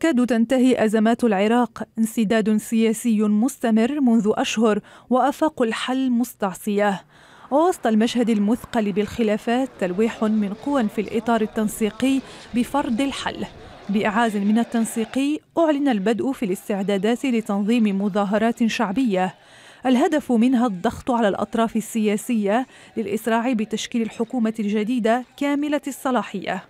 تكاد تنتهي أزمات العراق انسداد سياسي مستمر منذ أشهر وأفاق الحل مستعصية ووسط المشهد المثقل بالخلافات تلويح من قوى في الإطار التنسيقي بفرض الحل بإعاز من التنسيقي أعلن البدء في الاستعدادات لتنظيم مظاهرات شعبية الهدف منها الضغط على الأطراف السياسية للإسراع بتشكيل الحكومة الجديدة كاملة الصلاحية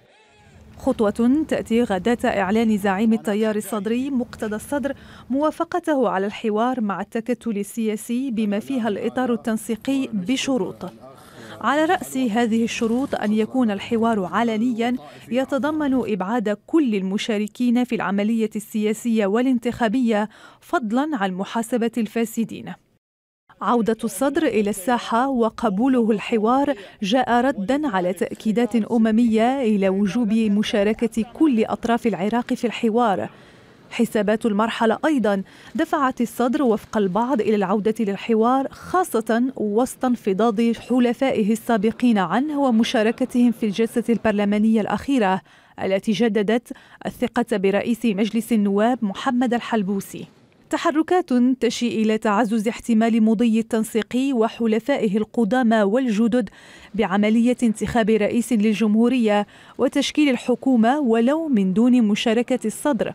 خطوة تأتي غداة إعلان زعيم التيار الصدري مقتدى الصدر موافقته على الحوار مع التكتل السياسي بما فيها الإطار التنسيقي بشروط على رأس هذه الشروط أن يكون الحوار علنيا يتضمن إبعاد كل المشاركين في العملية السياسية والانتخابية فضلا عن محاسبة الفاسدين عودة الصدر إلى الساحة وقبوله الحوار جاء ردا على تأكيدات أممية إلى وجوب مشاركة كل أطراف العراق في الحوار حسابات المرحلة أيضا دفعت الصدر وفق البعض إلى العودة للحوار خاصة وسط انفضاض حلفائه السابقين عنه ومشاركتهم في الجلسة البرلمانية الأخيرة التي جددت الثقة برئيس مجلس النواب محمد الحلبوسي تحركات تشي إلى تعزز احتمال مضي التنسيقي وحلفائه القدامى والجدد بعملية انتخاب رئيس للجمهورية وتشكيل الحكومة ولو من دون مشاركة الصدر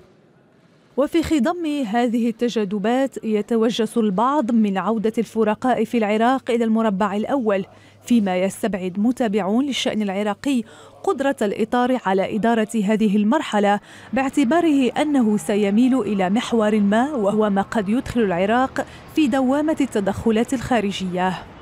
وفي خضم هذه التجاذبات يتوجس البعض من عودة الفرقاء في العراق إلى المربع الأول فيما يستبعد متابعون للشأن العراقي قدرة الإطار على إدارة هذه المرحلة باعتباره أنه سيميل إلى محور ما وهو ما قد يدخل العراق في دوامة التدخلات الخارجية